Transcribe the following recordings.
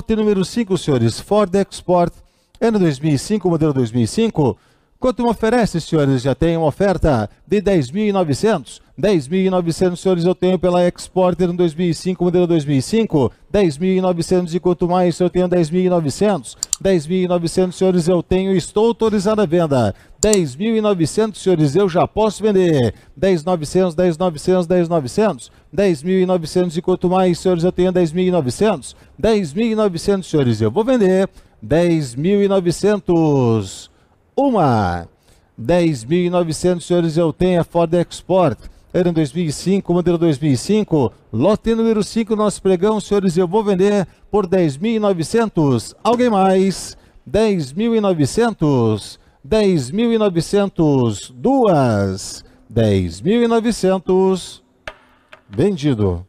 Lote número 5, senhores, Ford Export, ano 2005, modelo 2005, Quanto me oferece, senhores? Já tenho uma oferta de 10.900. 10.900, senhores, eu tenho pela Exporter 2005, modelo 2005. 10.900 e quanto mais eu tenho 10.900. 10.900, senhores, eu tenho estou autorizado a venda. 10.900, senhores, eu já posso vender. 10.900, 10.900, 10.900. 10.900 e quanto mais, senhores, eu tenho 10.900. 10.900, senhores, eu vou vender. 10.900 uma. 10.900, senhores, eu tenho a Ford Export. Era em 2005, modelo 2005, lote número 5, nosso pregão, senhores, eu vou vender por 10.900. Alguém mais? 10.900. 10.900. Duas. 10.900. Vendido.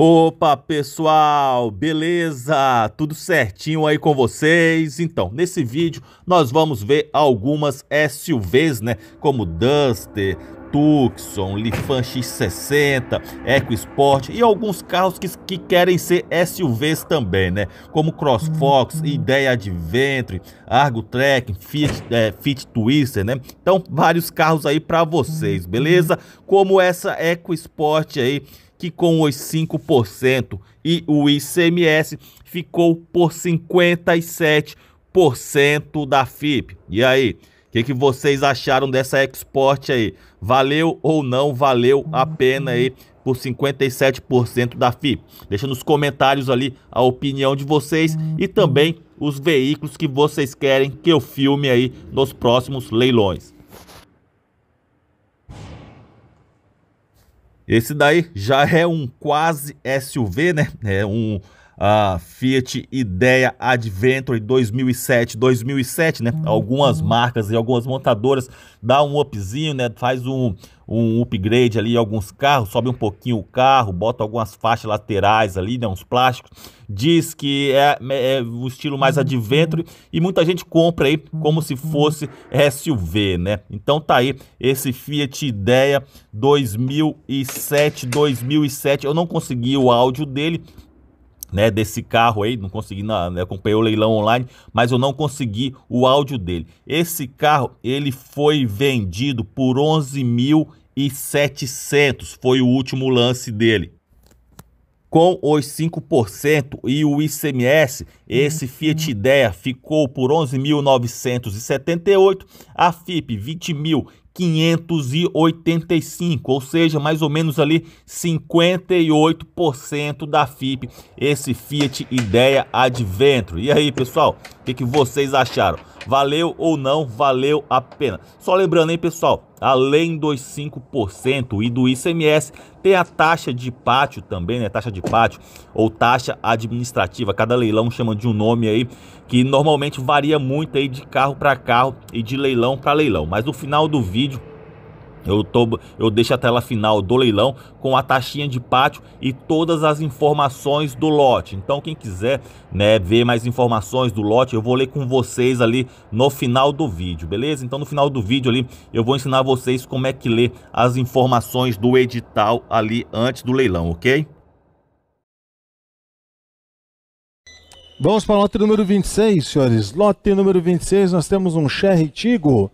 Opa, pessoal, beleza? Tudo certinho aí com vocês? Então, nesse vídeo nós vamos ver algumas SUVs, né? Como Duster, Tucson, Lifan X60, EcoSport e alguns carros que, que querem ser SUVs também, né? Como CrossFox, uhum. Ideia Adventure, Argo Trek, Fit, é, Fit Twister, né? Então, vários carros aí para vocês, uhum. beleza? Como essa EcoSport aí que com os 5% e o ICMS ficou por 57% da FIP. E aí, o que, que, vocês acharam dessa export aí? Valeu ou não valeu a pena aí por 57% da FIP? Deixa nos comentários ali a opinião de vocês e também os veículos que vocês querem que eu filme aí nos próximos leilões. Esse daí já é um quase SUV, né? É um a Fiat Idea Adventure 2007, 2007, né? Uhum. Algumas marcas e algumas montadoras dá um upzinho, né? Faz um, um upgrade ali em alguns carros, sobe um pouquinho o carro, bota algumas faixas laterais ali, né? Uns plásticos. Diz que é, é o estilo mais uhum. Adventure e muita gente compra aí como se uhum. fosse SUV, né? Então tá aí esse Fiat Idea 2007, 2007. Eu não consegui o áudio dele, né, desse carro aí, não consegui, na, né, acompanhei o leilão online, mas eu não consegui o áudio dele. Esse carro, ele foi vendido por 11.700, foi o último lance dele. Com os 5% e o ICMS, esse Fiat Idea ficou por 11.978, a Fipe 20.000 585, ou seja, mais ou menos ali 58% da FIP, esse Fiat Ideia Adventro. E aí, pessoal, o que, que vocês acharam? Valeu ou não valeu a pena? Só lembrando, hein, pessoal, além dos 5% e do ICMS, tem a taxa de pátio também, né? Taxa de pátio ou taxa administrativa. Cada leilão chama de um nome aí que normalmente varia muito aí de carro para carro e de leilão para leilão. Mas no final do vídeo eu, tô, eu deixo a tela final do leilão com a taxinha de pátio e todas as informações do lote. Então, quem quiser né, ver mais informações do lote, eu vou ler com vocês ali no final do vídeo, beleza? Então, no final do vídeo ali, eu vou ensinar vocês como é que lê as informações do edital ali antes do leilão, ok? Vamos para o lote número 26, senhores. Lote número 26, nós temos um Sherry Tigo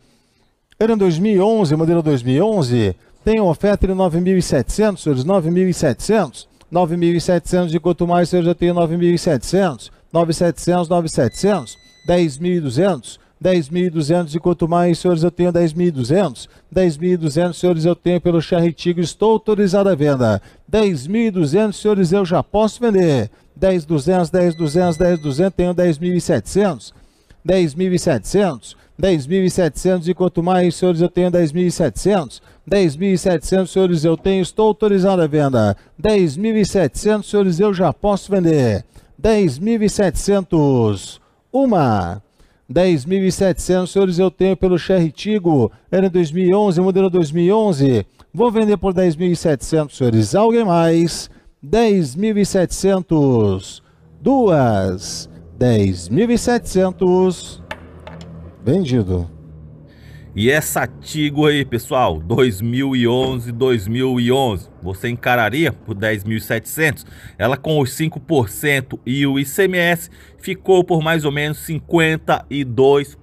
em 2011, modelo 2011, tem oferta de 9.700, senhores, 9.700. 9.700 de quanto mais, senhores, eu tenho 9.700. 9.700, 9.700. 10.200. 10.200 de quanto mais, senhores, eu tenho 10.200. 10.200, senhores, eu tenho pelo Charretigo, estou autorizado à venda. 10.200, senhores, eu já posso vender. 10.200, 10.200, 10.200, tenho 10.700. 10.700. 10.700 e quanto mais, senhores, eu tenho 10.700. 10.700, senhores, eu tenho, estou autorizado a venda. 10.700, senhores, eu já posso vender. 10.700, uma. 10.700, senhores, eu tenho pelo Cherritigo, era 2011, modelo 2011. Vou vender por 10.700, senhores. Alguém mais? 10.700, duas. 10.700, Vendido. E essa é Tigo aí, pessoal, 2011, 2011 você encararia por 10.700. Ela com os 5% e o ICMS ficou por mais ou menos 52%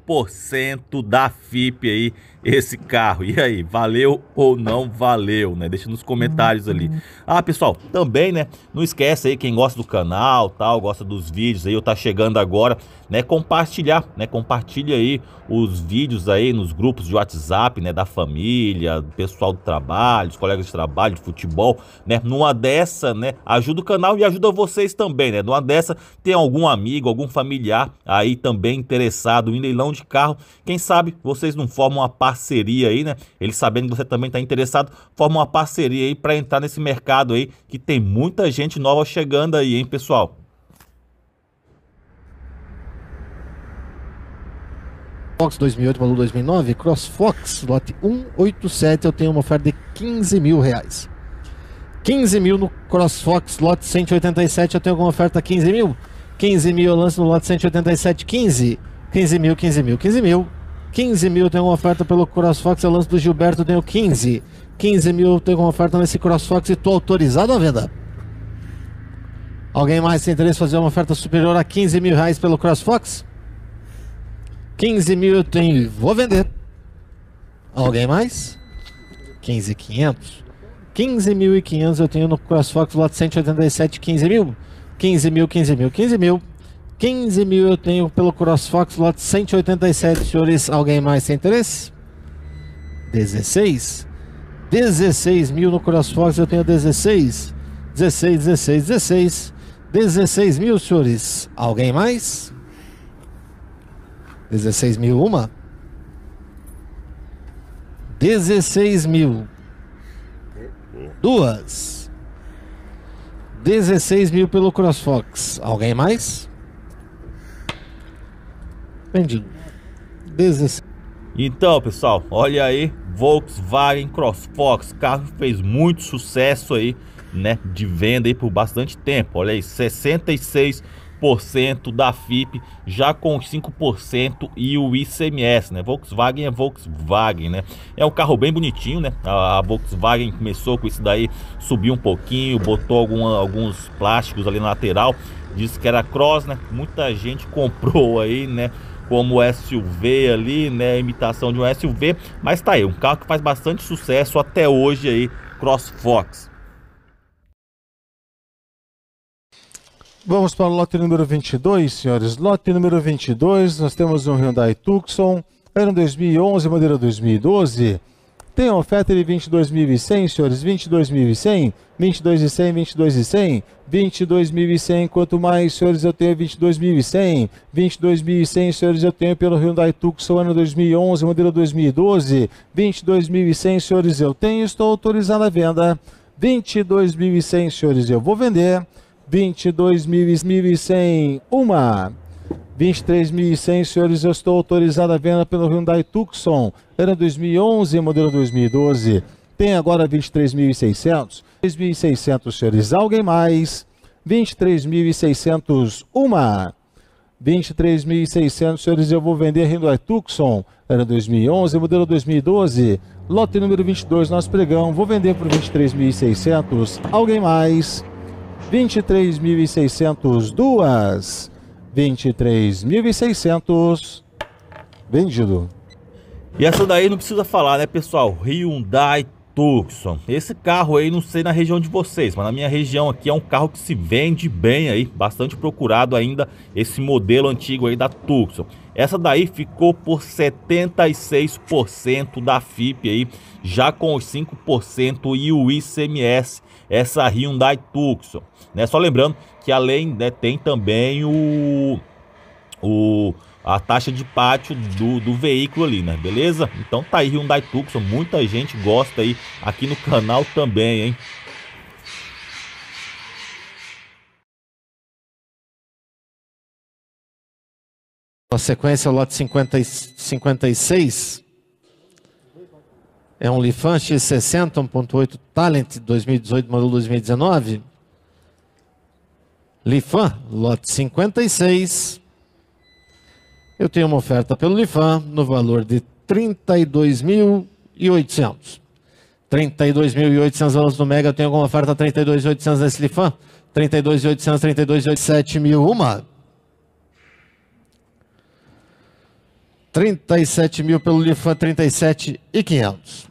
da FIP aí esse carro. E aí, valeu ou não valeu, né? Deixa nos comentários ali. Uhum. Ah, pessoal, também, né, não esquece aí quem gosta do canal, tal, gosta dos vídeos aí, eu tá chegando agora, né, compartilhar, né? Compartilha aí os vídeos aí nos grupos de WhatsApp, né, da família, pessoal do trabalho, os colegas de trabalho, de futebol futebol, né? Numa dessa, né? Ajuda o canal e ajuda vocês também, né? Numa dessa, tem algum amigo, algum familiar aí também interessado em leilão de carro. Quem sabe vocês não formam uma parceria aí, né? Ele sabendo que você também está interessado, forma uma parceria aí para entrar nesse mercado aí que tem muita gente nova chegando aí, hein, pessoal? Fox 2008, modelo 2009, CrossFox, lote 187, eu tenho uma oferta de 15 mil reais. 15 mil no CrossFox, lote 187. Eu tenho alguma oferta 15 mil? 15 mil eu lanço no lote 187, 15. 15 mil, 15 mil, 15 mil. 15 mil eu tenho uma oferta pelo CrossFox, eu lanço do Gilberto, eu tenho 15. 15 mil eu tenho uma oferta nesse CrossFox e estou autorizado a venda. Alguém mais tem interesse em fazer uma oferta superior a 15 mil reais pelo CrossFox? 15 mil eu tenho e vou vender. Alguém mais? 15,500. 15.500 eu tenho no CrossFox lote 187, 15 mil. 15 mil, 15 mil, 15 mil. 15 mil eu tenho pelo CrossFox lote 187, senhores. Alguém mais tem interesse? 16. 16 mil no CrossFox eu tenho 16. 16, 16, 16. 16 mil, senhores. Alguém mais? 16 mil, uma. 16 mil. Duas. 16 mil pelo CrossFox. Alguém mais? Vendido. 16. Então, pessoal, olha aí. Volkswagen CrossFox. Carro fez muito sucesso aí, né? De venda aí por bastante tempo. Olha aí, 66 mil 5% da FIP, já com 5% e o ICMS, né? Volkswagen é Volkswagen, né? É um carro bem bonitinho, né? A Volkswagen começou com isso daí, subiu um pouquinho, botou algum, alguns plásticos ali na lateral, disse que era cross, né? Muita gente comprou aí, né? como SUV ali, né, imitação de um SUV, mas tá aí, um carro que faz bastante sucesso até hoje aí, CrossFox. Vamos para o lote número 22, senhores. Lote número 22, nós temos um Hyundai Tucson, ano 2011, modelo 2012. Tem oferta de 22.100, senhores, 22.100, 22.100, 22.100, 22.100, quanto mais, senhores, eu tenho 22.100, 22.100, senhores, eu tenho pelo Hyundai Tucson, ano 2011, modelo 2012, 22.100, senhores, eu tenho, estou autorizado a venda, 22.100, senhores, eu vou vender, 22.100, uma. 23.100, senhores, eu estou autorizado a venda pelo Hyundai Tucson, era 2011, modelo 2012. Tem agora 23.600. 23.600, senhores, alguém mais? 23.600, uma. 23.600, senhores, eu vou vender Hyundai Tucson, era 2011, modelo 2012. Lote número 22, nosso pregão, vou vender por 23.600. Alguém mais? 23.600, duas. 23.600, vendido. E essa daí não precisa falar, né, pessoal? Hyundai Tucson. Esse carro aí, não sei na região de vocês, mas na minha região aqui é um carro que se vende bem aí, bastante procurado ainda, esse modelo antigo aí da Tucson. Essa daí ficou por 76% da FIP aí, já com os 5% e o ICMS essa Hyundai Tucson. Né? Só lembrando que além né, tem também o, o a taxa de pátio do, do veículo ali, né? Beleza? Então tá aí Hyundai Tucson, muita gente gosta aí aqui no canal também, hein? A sequência, o lote 50, 56, é um Lifan X60 1.8 Talent 2018 modelo 2019. Lifan, lote 56. Eu tenho uma oferta pelo Lifan no valor de 32.800. 32.800 euros do Mega, eu tenho alguma oferta 32.800 nesse Lifan? 32.800, 32.800, mil uma. 37 mil pelo Lifan, 37 e 500.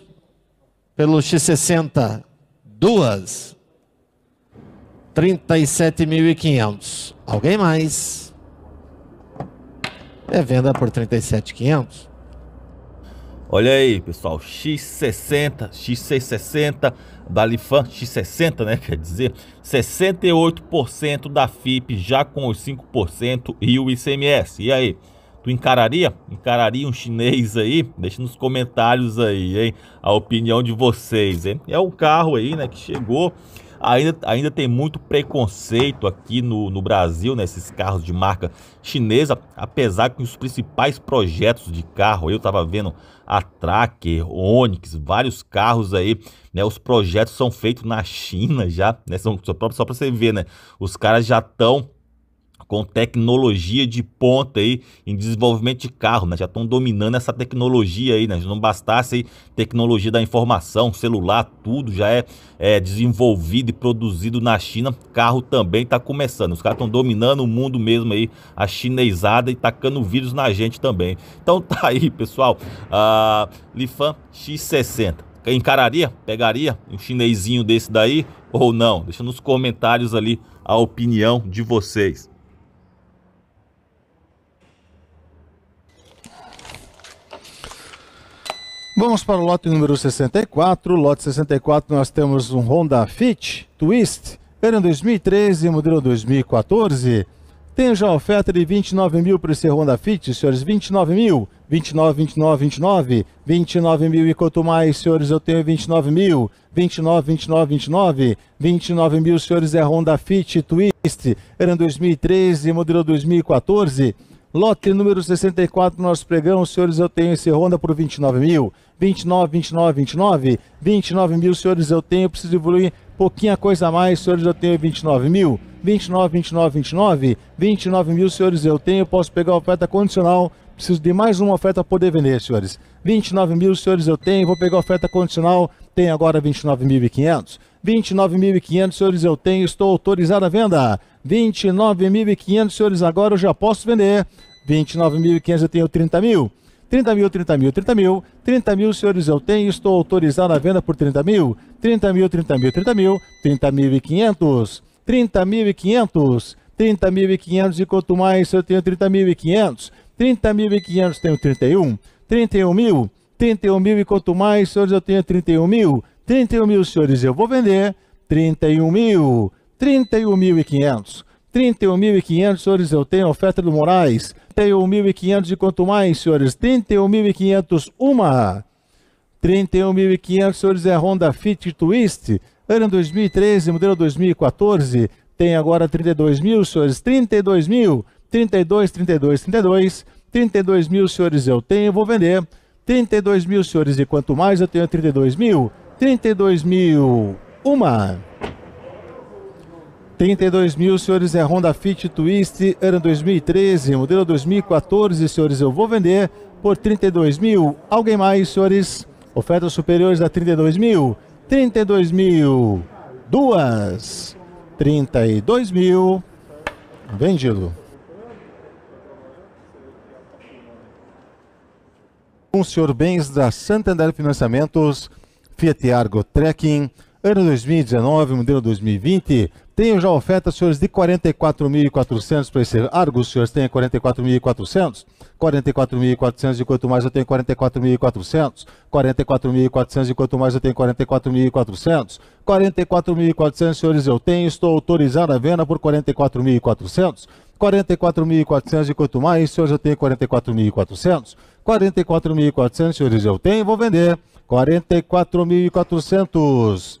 pelo X60 duas 37.500. Alguém mais? É venda por 37.500. Olha aí, pessoal, X60, X660, da Lifan X60, né, quer dizer, 68% da FIP já com os 5% e o ICMS. E aí? Tu encararia? Encararia um chinês aí? Deixa nos comentários aí, hein? A opinião de vocês, hein? É um carro aí, né? Que chegou. Ainda, ainda tem muito preconceito aqui no, no Brasil, nesses né, carros de marca chinesa, apesar que os principais projetos de carro, eu estava vendo a Tracker, Onix, vários carros aí, né? Os projetos são feitos na China já, né? São, só para você ver, né? Os caras já estão com tecnologia de ponta aí em desenvolvimento de carro, né? Já estão dominando essa tecnologia aí, né? Não bastasse aí, tecnologia da informação, celular, tudo já é, é desenvolvido e produzido na China, carro também está começando. Os caras estão dominando o mundo mesmo aí, a chinesada e tacando vírus na gente também. Então tá aí, pessoal. Ah, Lifan X60 encararia, pegaria um chinesinho desse daí ou não? Deixa nos comentários ali a opinião de vocês. Vamos para o lote número 64. Lote 64 nós temos um Honda Fit Twist, Era em 2013, modelo 2014. Tem já oferta de 29 mil para esse Honda Fit, senhores, 29 mil, 29, 29, 29, 29 mil e quanto mais, senhores, eu tenho 29 mil, 29, 29, 29, 29 mil, senhores, é Honda Fit Twist, Era em 2013, modelo 2014. Lote número 64, nós pregamos, senhores, eu tenho esse Honda por 29 mil. 29, 29, 29. 29 mil, senhores, eu tenho, preciso evoluir pouquinha coisa a mais, senhores, eu tenho 29 mil. 29, 29, 29. 29 mil, senhores, eu tenho, posso pegar oferta condicional. Preciso de mais uma oferta para poder vender, senhores. 29 mil, senhores, eu tenho, vou pegar oferta condicional. Tenho agora 29.500. 29.500, senhores, eu tenho, estou autorizado a venda. 29.500, senhores, agora eu já posso vender. 29.500, eu tenho 30 mil. 30 mil, 30 mil, 30 mil. 30 mil, senhores, eu tenho. Estou autorizado a venda por 30 mil. 30 mil, 30 mil, 30 mil. 30 mil e 500. 30 mil e 500. 30 mil e 500. E quanto mais eu tenho 30 mil e 500. 30 mil e 500, tenho 31. 31 mil. 31 mil e quanto mais, senhores, eu tenho 31 mil. 31 mil, senhores, eu vou vender. 31 mil. 31.500. 31.500, senhores, eu tenho a oferta do Moraes. 31.500 e quanto mais, senhores? 31.500, uma. 31.500, senhores, é Honda Fit Twist. Ano 2013, modelo 2014. Tem agora 32 mil, senhores. 32 mil. 32, 32, 32. 32 mil, senhores, eu tenho, vou vender. 32 mil, senhores, e quanto mais eu tenho 32 mil? 32 mil, uma. 32 mil, senhores, é Honda Fit Twist, ano 2013, modelo 2014, senhores, eu vou vender por 32 mil. Alguém mais, senhores? Ofertas superiores a 32 mil? 32 mil. Duas. 32 mil. Vendido. Um senhor Bens da Santander Financiamentos, Fiat Argo Trekking, ano 2019, modelo 2020. Tenho já oferta, senhores, de 44.400 para esse Argos, senhores, tenha 44.400. 44.400 e quanto mais eu tenho 44.400. 44.400 e quanto mais eu tenho 44.400. 44.400, senhores, eu tenho, estou autorizado a venda por 44.400. 44.400 e quanto mais, senhores, eu tenho 44.400. 44.400, senhores, eu tenho, vou vender 44.400.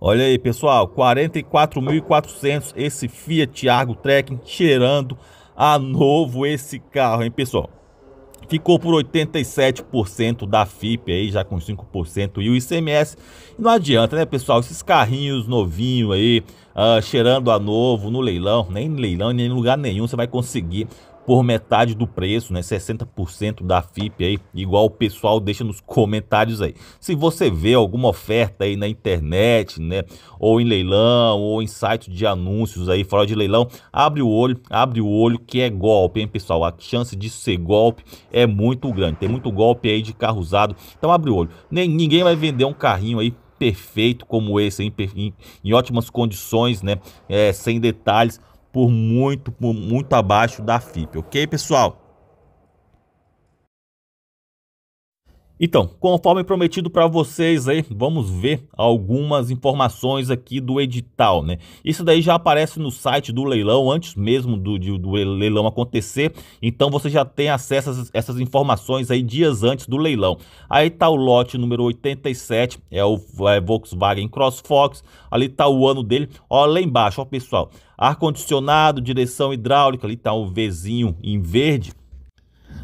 Olha aí, pessoal, 44.400 esse Fiat Argo Trekking cheirando a novo esse carro, hein, pessoal? Ficou por 87% da FIP aí, já com 5% e o ICMS. não adianta, né, pessoal? Esses carrinhos novinhos aí, uh, cheirando a novo no leilão, nem leilão, nem em lugar nenhum você vai conseguir por metade do preço, né? 60% da FIP aí, igual o pessoal deixa nos comentários aí. Se você vê alguma oferta aí na internet, né, ou em leilão, ou em site de anúncios aí, fora de leilão, abre o olho, abre o olho que é golpe, hein, pessoal? A chance de ser golpe é muito grande. Tem muito golpe aí de carro usado. Então abre o olho. Ninguém vai vender um carrinho aí perfeito como esse, em, em, em ótimas condições, né? É, sem detalhes por muito, por muito abaixo da FIP, ok, pessoal? Então, conforme prometido para vocês aí, vamos ver algumas informações aqui do edital, né? Isso daí já aparece no site do leilão antes mesmo do, do, leilão acontecer, então você já tem acesso a essas informações aí dias antes do leilão. Aí tá o lote número 87, é o é, Volkswagen CrossFox, ali tá o ano dele, ó lá embaixo, ó pessoal, ar-condicionado, direção hidráulica, ali tá o Vzinho em verde,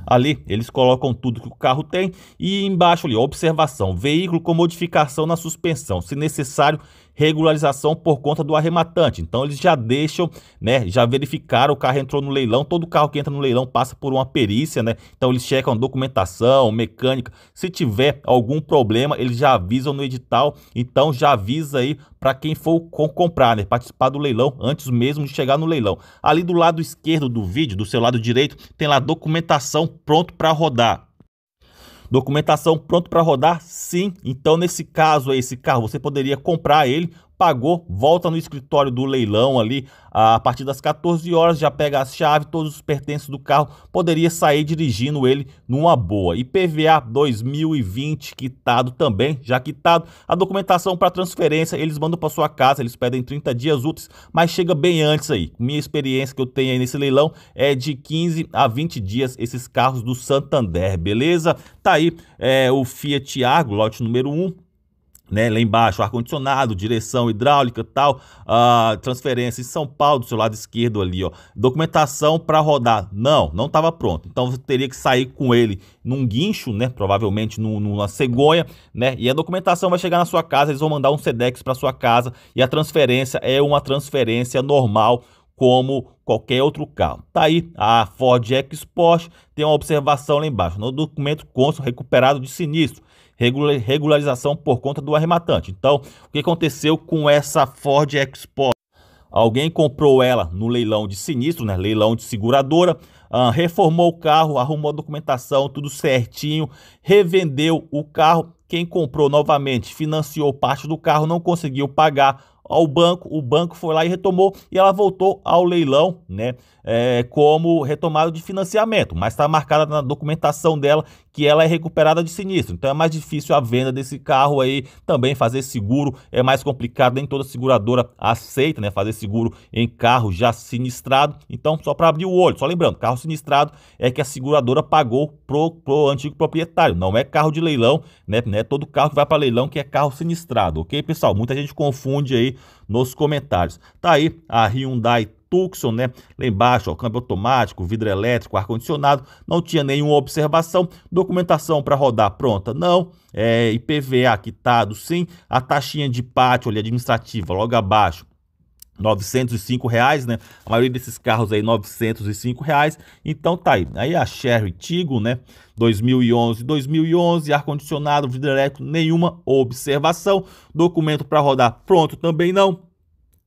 Ali eles colocam tudo que o carro tem e embaixo ali, observação, veículo com modificação na suspensão, se necessário regularização por conta do arrematante. Então eles já deixam, né, já verificaram, o carro entrou no leilão, todo carro que entra no leilão passa por uma perícia, né? Então eles checam documentação, mecânica. Se tiver algum problema, eles já avisam no edital. Então já avisa aí para quem for comprar, né, participar do leilão antes mesmo de chegar no leilão. Ali do lado esquerdo do vídeo, do seu lado direito, tem lá documentação pronto para rodar. Documentação pronto para rodar? Sim. Então, nesse caso, esse carro, você poderia comprar ele pagou, volta no escritório do leilão ali a partir das 14 horas, já pega a chave, todos os pertences do carro, poderia sair dirigindo ele numa boa. IPVA 2020 quitado também, já quitado. A documentação para transferência, eles mandam para sua casa, eles pedem 30 dias úteis, mas chega bem antes aí. Minha experiência que eu tenho aí nesse leilão é de 15 a 20 dias esses carros do Santander, beleza? Tá aí é, o Fiat Argo, lote número 1, né, lá embaixo, ar-condicionado, direção hidráulica tal, uh, transferência em São Paulo, do seu lado esquerdo ali, ó, documentação para rodar. Não, não estava pronto. Então você teria que sair com ele num guincho, né, provavelmente numa cegonha, né, e a documentação vai chegar na sua casa, eles vão mandar um SEDEX para sua casa e a transferência é uma transferência normal, como qualquer outro carro. Tá aí a Ford EcoSport, tem uma observação lá embaixo. No documento consta recuperado de sinistro regularização por conta do arrematante. Então, o que aconteceu com essa Ford Export? Alguém comprou ela no leilão de sinistro, né? leilão de seguradora, uh, reformou o carro, arrumou a documentação, tudo certinho, revendeu o carro. Quem comprou novamente financiou parte do carro, não conseguiu pagar ao banco, o banco foi lá e retomou e ela voltou ao leilão, né? É, como retomada de financiamento, mas está marcada na documentação dela que ela é recuperada de sinistro. Então é mais difícil a venda desse carro aí, também fazer seguro é mais complicado, nem toda seguradora aceita, né? Fazer seguro em carro já sinistrado. Então, só para abrir o olho, só lembrando, carro sinistrado é que a seguradora pagou pro, pro antigo proprietário, não é carro de leilão, né? Não é todo carro que vai para leilão que é carro sinistrado, ok, pessoal? Muita gente confunde aí nos comentários. Tá aí a Hyundai Tucson, né? Lá embaixo, ó, câmbio automático, vidro elétrico, ar-condicionado, não tinha nenhuma observação. Documentação para rodar pronta, não. É, IPVA quitado, sim. A taxinha de pátio ali, administrativa, logo abaixo, 905 reais, né? A maioria desses carros aí 905 reais. Então tá aí. Aí a Sherry Tigo, né? 2011, 2011, ar condicionado, vidro elétrico, nenhuma observação. Documento para rodar pronto também não.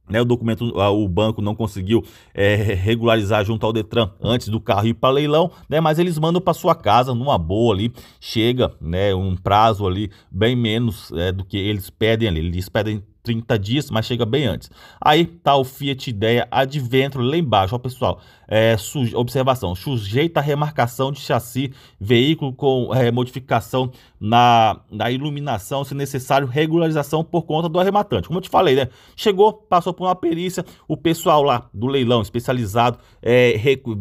Né, o documento, o banco não conseguiu é, regularizar junto ao Detran antes do carro ir para leilão, né, mas eles mandam para sua casa numa boa ali, chega, né, um prazo ali bem menos é, do que eles pedem ali, eles pedem 30 dias, mas chega bem antes. Aí tá o Fiat Ideia Adventro lá embaixo, ó pessoal, é, observação, sujeita a remarcação de chassi, veículo com é, modificação na, na iluminação, se necessário, regularização por conta do arrematante. Como eu te falei, né? Chegou, passou por uma perícia, o pessoal lá do leilão especializado é,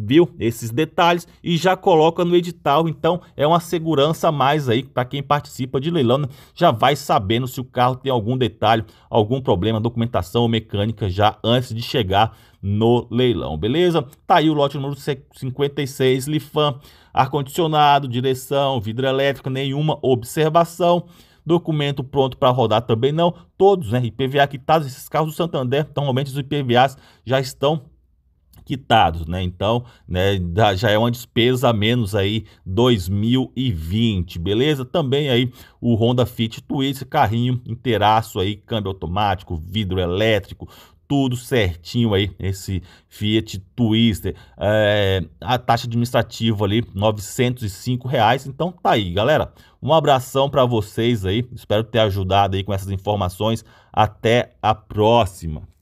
viu esses detalhes e já coloca no edital. Então, é uma segurança a mais aí para quem participa de leilão, né? já vai sabendo se o carro tem algum detalhe, algum problema, documentação ou mecânica já antes de chegar no leilão, beleza? Tá aí o lote número 56, Lifan ar-condicionado, direção, vidro elétrico, nenhuma observação. Documento pronto para rodar também não. Todos, né? IPVA quitados, tá, esses carros do Santander, normalmente os IPVAs já estão quitados, né? Então, né, já é uma despesa a menos aí 2020, beleza? Também aí o Honda Fit Twist, carrinho inteiraço aí, câmbio automático, vidro elétrico, tudo certinho aí, esse Fiat Twister. É, a taxa administrativa ali, R$ 905. Reais. Então tá aí, galera. Um abração para vocês aí. Espero ter ajudado aí com essas informações. Até a próxima.